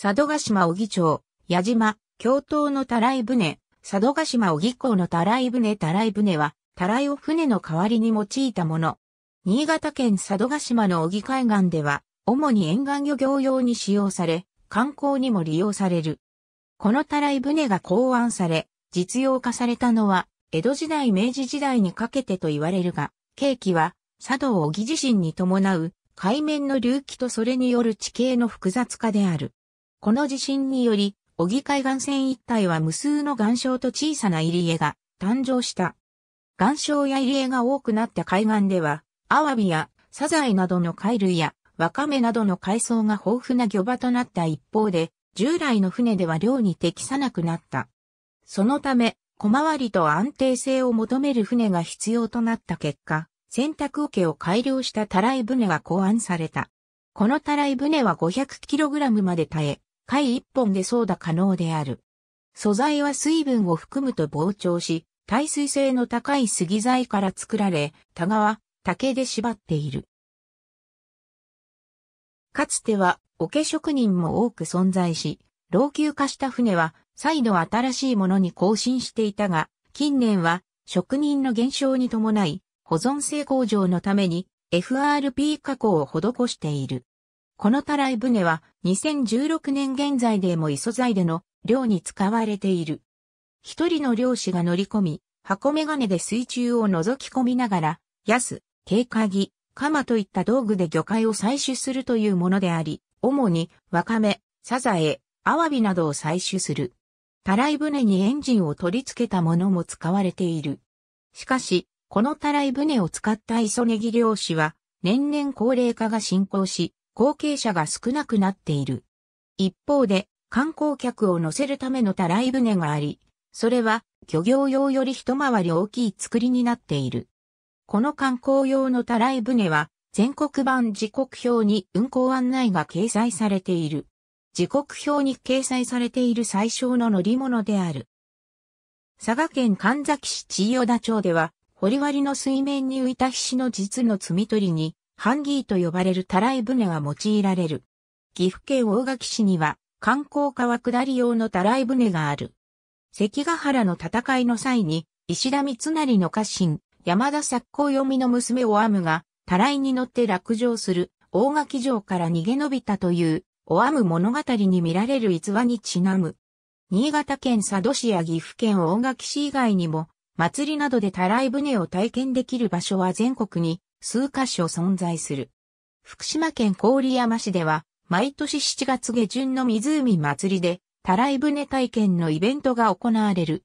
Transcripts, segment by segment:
佐渡島小木町、矢島、京頭のたらい船、佐渡島小木港のたらい船たらい船は、たらいを船の代わりに用いたもの。新潟県佐渡島の小木海岸では、主に沿岸漁業用に使用され、観光にも利用される。このたらい船が考案され、実用化されたのは、江戸時代明治時代にかけてと言われるが、景気は、佐渡小木地震に伴う、海面の隆起とそれによる地形の複雑化である。この地震により、小木海岸線一帯は無数の岩礁と小さな入り江が誕生した。岩礁や入り江が多くなった海岸では、アワビやサザエなどの貝類やワカメなどの海藻が豊富な漁場となった一方で、従来の船では漁に適さなくなった。そのため、小回りと安定性を求める船が必要となった結果、洗濯桶を改良したたらい船が考案された。このたらい船は 500kg まで耐え、貝一本で操舵可能である。素材は水分を含むと膨張し、耐水性の高い杉材から作られ、タガは竹で縛っている。かつては桶職人も多く存在し、老朽化した船は再度新しいものに更新していたが、近年は職人の減少に伴い、保存性向上のために FRP 加工を施している。このたらい船は2016年現在でも磯材での漁に使われている。一人の漁師が乗り込み、箱メガネで水中を覗き込みながら、ヤス、ケイカギ、カマといった道具で魚介を採取するというものであり、主にワカメ、サザエ、アワビなどを採取する。たらい船にエンジンを取り付けたものも使われている。しかし、このたらい船を使った磯ネギ漁師は、年々高齢化が進行し、後継者が少なくなっている。一方で、観光客を乗せるためのたらい船があり、それは漁業用より一回り大きい作りになっている。この観光用のたらい船は全国版時刻表に運行案内が掲載されている。時刻表に掲載されている最小の乗り物である。佐賀県神埼市千代田町では、掘割の水面に浮いた菱の実の摘み取りに、ハンギーと呼ばれるたらい船が用いられる。岐阜県大垣市には観光川下り用のたらい船がある。関ヶ原の戦いの際に、石田三成の家臣、山田作興読みの娘を編むが、たらいに乗って落城する、大垣城から逃げ延びたという、お編む物語に見られる逸話にちなむ。新潟県佐渡市や岐阜県大垣市以外にも、祭りなどでたらい船を体験できる場所は全国に数カ所存在する。福島県郡山市では、毎年7月下旬の湖祭りで、たらい船体験のイベントが行われる。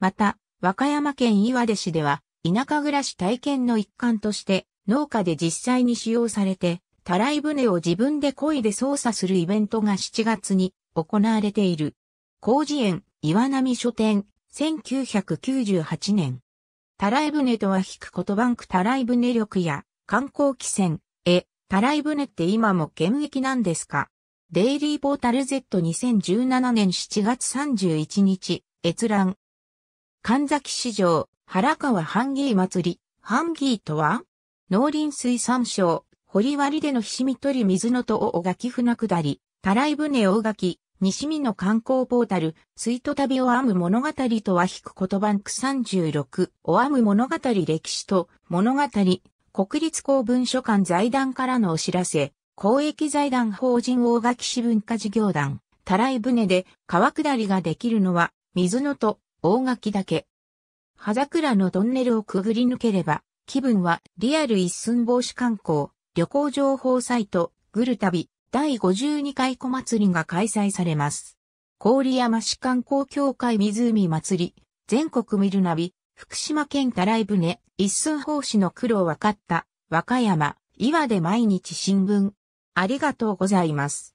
また、和歌山県岩出市では、田舎暮らし体験の一環として、農家で実際に使用されて、たらい船を自分で漕いで操作するイベントが7月に行われている。工事園、岩波書店、1998年。たらい船とは引く言葉んくたらい船力や観光汽船、え、たらい船って今も現役なんですかデイリーポータル Z2017 年7月31日、閲覧。神崎市場、原川半ー祭り、半ーとは農林水産省、堀割でのひしみ取り水の戸大垣船下り、たらい船大垣、西見の観光ポータル、スイート旅を編む物語とは引く言葉36を編む物語歴史と物語、国立公文書館財団からのお知らせ、公益財団法人大垣市文化事業団、たらい船で川下りができるのは、水野と大垣だけ。葉桜のトンネルをくぐり抜ければ、気分はリアル一寸防止観光、旅行情報サイト、グル旅、第52回小祭りが開催されます。郡山市観光協会湖祭り、全国見るなび、福島県たらい船、一寸法師の苦労分かった、和歌山、岩で毎日新聞。ありがとうございます。